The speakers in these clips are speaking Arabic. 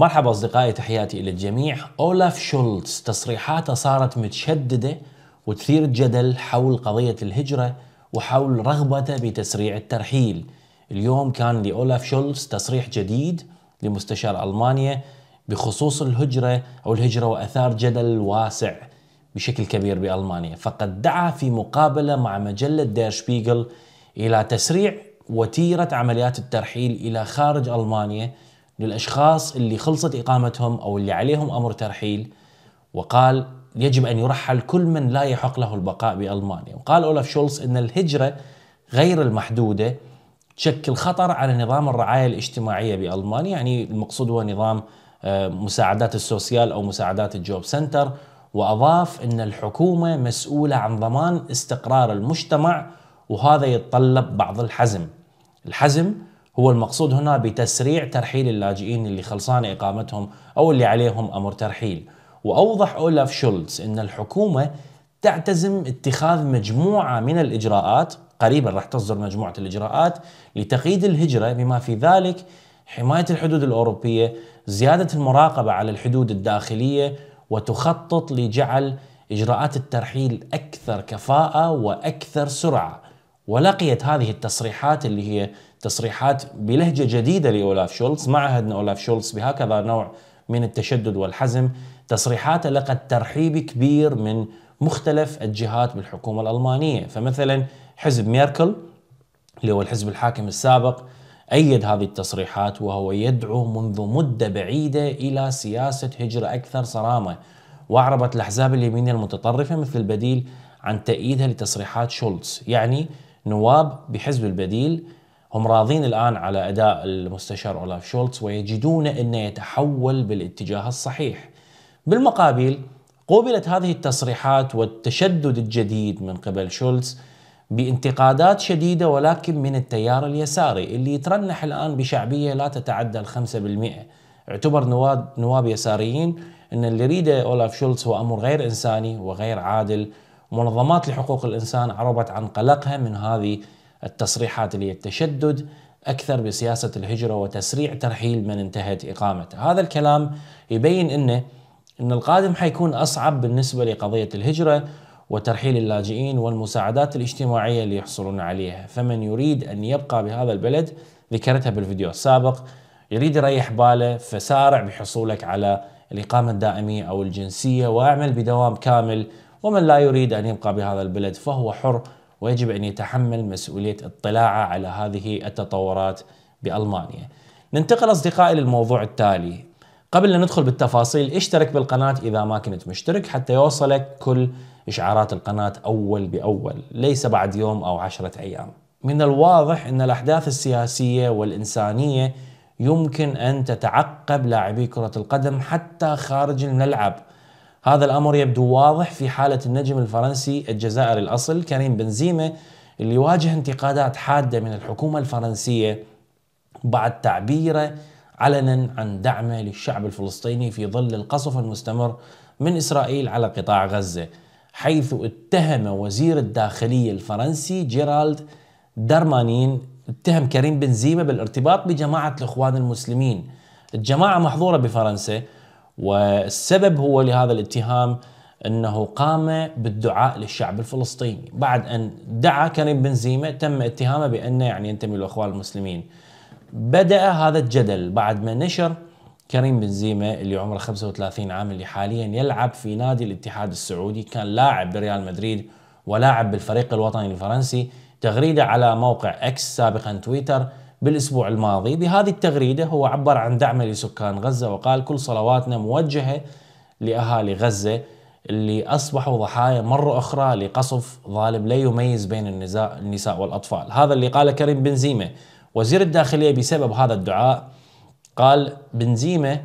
مرحبا أصدقائي تحياتي إلى الجميع أولاف شولتز تصريحاته صارت متشددة وتثير الجدل حول قضية الهجرة وحول رغبته بتسريع الترحيل اليوم كان لأولاف شولتز تصريح جديد لمستشار ألمانيا بخصوص الهجرة أو الهجرة وأثار جدل واسع بشكل كبير بألمانيا فقد دعا في مقابلة مع مجلة دير شبيغل إلى تسريع وتيرة عمليات الترحيل إلى خارج ألمانيا للأشخاص اللي خلصت إقامتهم أو اللي عليهم أمر ترحيل وقال يجب أن يرحل كل من لا يحق له البقاء بألمانيا وقال أولف شولز أن الهجرة غير المحدودة تشكل خطر على نظام الرعاية الاجتماعية بألمانيا يعني المقصود هو نظام آه، مساعدات السوسيال أو مساعدات الجوب سنتر وأضاف أن الحكومة مسؤولة عن ضمان استقرار المجتمع وهذا يتطلب بعض الحزم الحزم هو المقصود هنا بتسريع ترحيل اللاجئين اللي خلصان إقامتهم أو اللي عليهم أمر ترحيل وأوضح أولاف شولتز أن الحكومة تعتزم اتخاذ مجموعة من الإجراءات قريبا راح تصدر مجموعة الإجراءات لتقييد الهجرة بما في ذلك حماية الحدود الأوروبية زيادة المراقبة على الحدود الداخلية وتخطط لجعل إجراءات الترحيل أكثر كفاءة وأكثر سرعة ولقيت هذه التصريحات اللي هي تصريحات بلهجة جديدة لأولاف شولتز مع أن أولاف شولتز بهكذا نوع من التشدد والحزم تصريحاته لقت ترحيب كبير من مختلف الجهات بالحكومة الألمانية فمثلا حزب ميركل اللي هو الحزب الحاكم السابق أيد هذه التصريحات وهو يدعو منذ مدة بعيدة إلى سياسة هجرة أكثر صرامة وأعربت الأحزاب اليمينية المتطرفة مثل البديل عن تأييدها لتصريحات شولتز يعني نواب بحزب البديل هم راضين الان على اداء المستشار اولاف شولتز ويجدون انه يتحول بالاتجاه الصحيح. بالمقابل قوبلت هذه التصريحات والتشدد الجديد من قبل شولتز بانتقادات شديده ولكن من التيار اليساري اللي يترنح الان بشعبيه لا تتعدى ال 5%. اعتبر نواب نواب يساريين ان اللي يريده اولاف شولتز هو امر غير انساني وغير عادل منظمات لحقوق الإنسان عربت عن قلقها من هذه التصريحات اللي هي التشدد أكثر بسياسة الهجرة وتسريع ترحيل من انتهت إقامته هذا الكلام يبين أنه أن القادم حيكون أصعب بالنسبة لقضية الهجرة وترحيل اللاجئين والمساعدات الاجتماعية اللي يحصلون عليها فمن يريد أن يبقى بهذا البلد ذكرتها بالفيديو السابق يريد يريح باله فسارع بحصولك على الإقامة الدائمية أو الجنسية وأعمل بدوام كامل ومن لا يريد أن يبقى بهذا البلد فهو حر ويجب أن يتحمل مسؤولية اطلاعه على هذه التطورات بألمانيا ننتقل أصدقائي للموضوع التالي قبل أن ندخل بالتفاصيل اشترك بالقناة إذا ما كنت مشترك حتى يوصلك كل إشعارات القناة أول بأول ليس بعد يوم أو عشرة أيام من الواضح أن الأحداث السياسية والإنسانية يمكن أن تتعقب لاعبي كرة القدم حتى خارج الملعب هذا الأمر يبدو واضح في حالة النجم الفرنسي الجزائري الأصل كريم بنزيما اللي واجه انتقادات حادة من الحكومة الفرنسية بعد تعبيره علنا عن دعمه للشعب الفلسطيني في ظل القصف المستمر من إسرائيل على قطاع غزة حيث اتهم وزير الداخلية الفرنسي جيرالد درمانين اتهم كريم بنزيما بالارتباط بجماعة الإخوان المسلمين الجماعة محظورة بفرنسا والسبب هو لهذا الاتهام انه قام بالدعاء للشعب الفلسطيني بعد ان دعا كريم بنزيما تم اتهامه بانه يعني ينتمي للاخوان المسلمين بدا هذا الجدل بعد ما نشر كريم بنزيما اللي عمره 35 عام اللي حاليا يلعب في نادي الاتحاد السعودي كان لاعب بريال مدريد ولاعب بالفريق الوطني الفرنسي تغريده على موقع اكس سابقا تويتر بالاسبوع الماضي بهذه التغريده هو عبر عن دعمه لسكان غزه وقال كل صلواتنا موجهه لاهالي غزه اللي اصبحوا ضحايا مره اخرى لقصف ظالم لا يميز بين النساء والاطفال، هذا اللي قاله كريم بنزيمه وزير الداخليه بسبب هذا الدعاء قال بنزيمه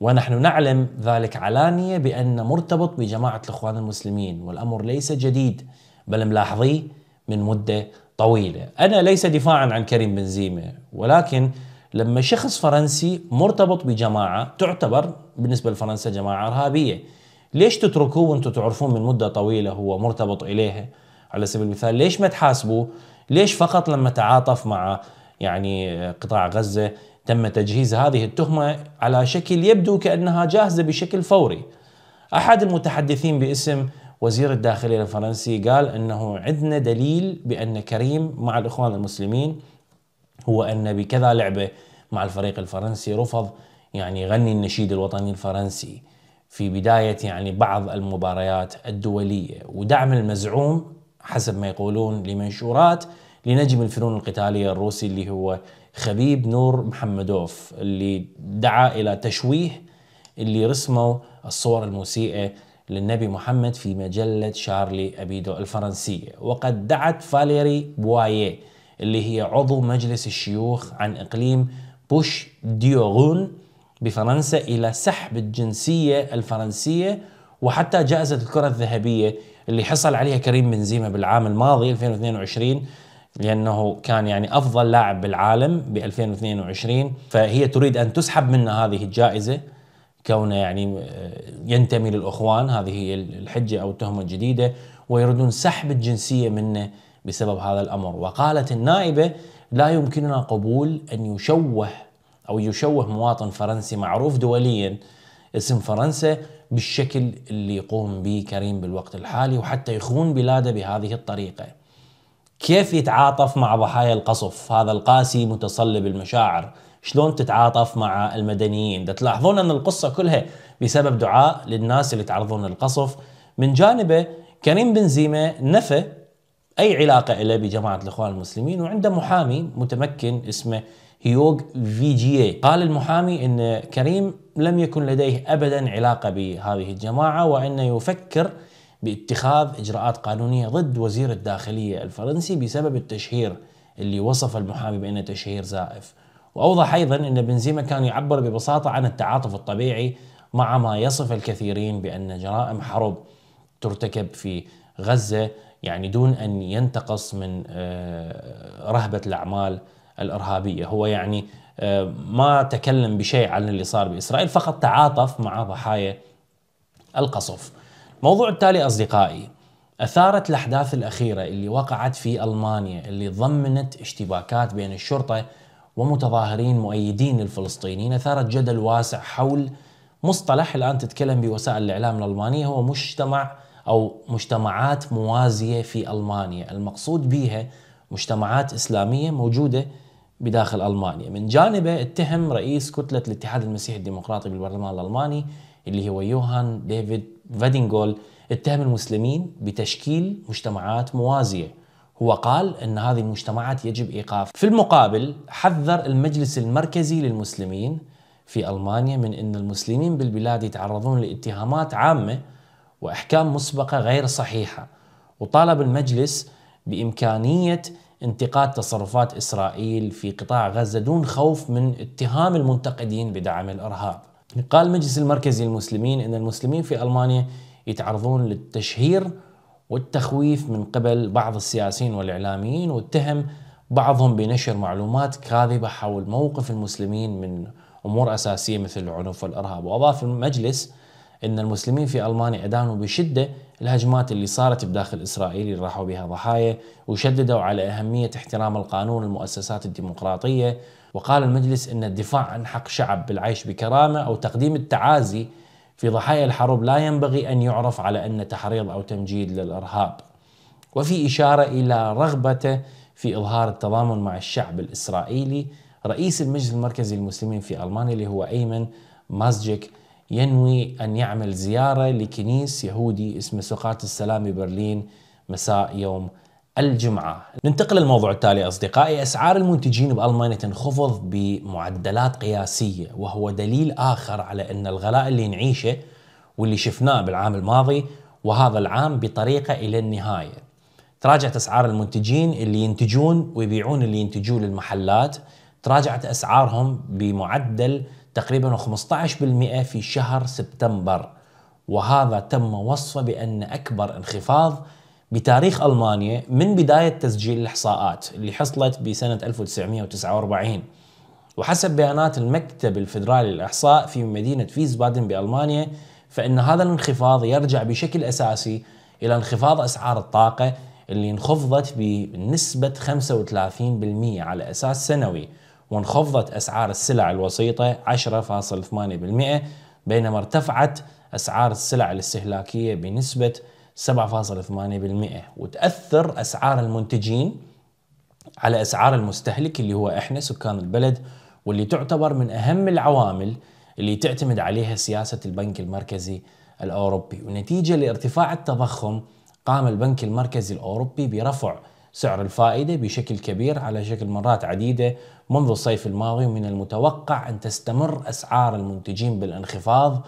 ونحن نعلم ذلك علانيه بان مرتبط بجماعه الاخوان المسلمين والامر ليس جديد بل ملاحظيه من مده طويلة أنا ليس دفاعا عن كريم بنزيما ولكن لما شخص فرنسي مرتبط بجماعة تعتبر بالنسبة لفرنسا جماعة إرهابية ليش تتركوه وانتم تعرفون من مدة طويلة هو مرتبط إليها على سبيل المثال ليش ما تحاسبوه ليش فقط لما تعاطف مع يعني قطاع غزة تم تجهيز هذه التهمة على شكل يبدو كأنها جاهزة بشكل فوري أحد المتحدثين باسم وزير الداخلية الفرنسي قال أنه عندنا دليل بأن كريم مع الإخوان المسلمين هو أن بكذا لعبة مع الفريق الفرنسي رفض يعني غني النشيد الوطني الفرنسي في بداية يعني بعض المباريات الدولية ودعم المزعوم حسب ما يقولون لمنشورات لنجم الفنون القتالية الروسي اللي هو خبيب نور محمدوف اللي دعا إلى تشويه اللي رسموا الصور المسيئة للنبي محمد في مجلة شارلي أبيدو الفرنسية وقد دعت فاليري بوايه اللي هي عضو مجلس الشيوخ عن إقليم بوش ديوغون بفرنسا إلى سحب الجنسية الفرنسية وحتى جائزة الكرة الذهبية اللي حصل عليها كريم بنزيما بالعام الماضي 2022 لأنه كان يعني أفضل لاعب بالعالم ب 2022 فهي تريد أن تسحب منه هذه الجائزة كونه يعني آه، ينتمي للاخوان هذه هي الحجه او التهمه الجديده ويريدون سحب الجنسيه منه بسبب هذا الامر وقالت النائبه لا يمكننا قبول ان يشوه او يشوه مواطن فرنسي معروف دوليا اسم فرنسا بالشكل اللي يقوم به كريم بالوقت الحالي وحتى يخون بلاده بهذه الطريقه. كيف يتعاطف مع ضحايا القصف هذا القاسي متصلب المشاعر شلون تتعاطف مع المدنيين ده تلاحظون أن القصة كلها بسبب دعاء للناس اللي تعرضون للقصف من جانبه كريم بنزيما نفى أي علاقة له بجماعة الإخوان المسلمين وعنده محامي متمكن اسمه هيوغ فيجيه قال المحامي أن كريم لم يكن لديه أبدا علاقة بهذه الجماعة وأنه يفكر باتخاذ إجراءات قانونية ضد وزير الداخلية الفرنسي بسبب التشهير اللي وصف المحامي بأنه تشهير زائف واوضح ايضا ان بنزيما كان يعبر ببساطه عن التعاطف الطبيعي مع ما يصف الكثيرين بان جرائم حرب ترتكب في غزه يعني دون ان ينتقص من آه، رهبه الاعمال الارهابيه، هو يعني آه، ما تكلم بشيء عن اللي صار باسرائيل فقط تعاطف مع ضحايا القصف. الموضوع التالي اصدقائي اثارت الاحداث الاخيره اللي وقعت في المانيا اللي ضمنت اشتباكات بين الشرطه ومتظاهرين مؤيدين للفلسطينيين اثارت جدل واسع حول مصطلح الان تتكلم بوسائل الاعلام الالمانيه هو مجتمع او مجتمعات موازيه في المانيا، المقصود بها مجتمعات اسلاميه موجوده بداخل المانيا، من جانبه اتهم رئيس كتله الاتحاد المسيحي الديمقراطي بالبرلمان الالماني اللي هو يوهان ديفيد فادينغول اتهم المسلمين بتشكيل مجتمعات موازيه هو قال أن هذه المجتمعات يجب إيقاف في المقابل حذر المجلس المركزي للمسلمين في ألمانيا من أن المسلمين بالبلاد يتعرضون لاتهامات عامة وأحكام مسبقة غير صحيحة وطالب المجلس بإمكانية انتقاد تصرفات إسرائيل في قطاع غزة دون خوف من اتهام المنتقدين بدعم الإرهاب قال المجلس المركزي للمسلمين أن المسلمين في ألمانيا يتعرضون للتشهير والتخويف من قبل بعض السياسيين والإعلاميين واتهم بعضهم بنشر معلومات كاذبة حول موقف المسلمين من أمور أساسية مثل العنف والإرهاب وأضاف المجلس أن المسلمين في ألمانيا أدانوا بشدة الهجمات اللي صارت بداخل إسرائيل اللي راحوا بها ضحايا وشددوا على أهمية احترام القانون والمؤسسات الديمقراطية وقال المجلس أن الدفاع عن حق شعب بالعيش بكرامة أو تقديم التعازي في ضحايا الحرب لا ينبغي أن يعرف على أن تحريض أو تمجيد للإرهاب وفي إشارة إلى رغبته في إظهار التضامن مع الشعب الإسرائيلي رئيس المجلس المركزي للمسلمين في ألمانيا اللي هو أيمن مازجيك ينوي أن يعمل زيارة لكنيس يهودي اسمه سقاط السلام ببرلين مساء يوم الجمعة ننتقل للموضوع التالي أصدقائي أسعار المنتجين بألمانيا تنخفض بمعدلات قياسية وهو دليل آخر على أن الغلاء اللي نعيشه واللي شفناه بالعام الماضي وهذا العام بطريقة إلى النهاية تراجعت أسعار المنتجين اللي ينتجون ويبيعون اللي ينتجون للمحلات تراجعت أسعارهم بمعدل تقريبا 15% في شهر سبتمبر وهذا تم وصفه بأن أكبر انخفاض بتاريخ ألمانيا من بداية تسجيل الإحصاءات اللي حصلت بسنة 1949 وحسب بيانات المكتب الفدرالي للإحصاء في مدينة فيزبادن بألمانيا فإن هذا الانخفاض يرجع بشكل أساسي إلى انخفاض أسعار الطاقة اللي انخفضت بنسبة 35% على أساس سنوي وانخفضت أسعار السلع الوسيطة 10.8% بينما ارتفعت أسعار السلع الاستهلاكية بنسبة 7.8% وتأثر أسعار المنتجين على أسعار المستهلك اللي هو إحنا سكان البلد واللي تعتبر من أهم العوامل اللي تعتمد عليها سياسة البنك المركزي الأوروبي ونتيجة لارتفاع التضخم قام البنك المركزي الأوروبي برفع سعر الفائدة بشكل كبير على شكل مرات عديدة منذ الصيف الماضي ومن المتوقع أن تستمر أسعار المنتجين بالانخفاض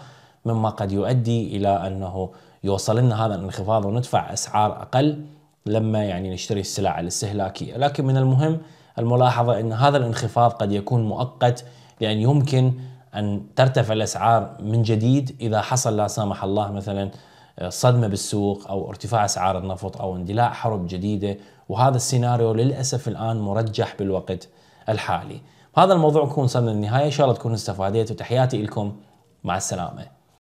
مما قد يؤدي إلى أنه يوصل لنا هذا الانخفاض وندفع اسعار اقل لما يعني نشتري السلع الاستهلاكيه، لكن من المهم الملاحظه ان هذا الانخفاض قد يكون مؤقت لان يمكن ان ترتفع الاسعار من جديد اذا حصل لا سمح الله مثلا آه، صدمه بالسوق او ارتفاع اسعار النفط او اندلاع حرب جديده وهذا السيناريو للاسف الان مرجح بالوقت الحالي. هذا الموضوع نكون وصلنا للنهايه ان شاء الله تكونوا استفاديتوا وتحياتي لكم مع السلامه.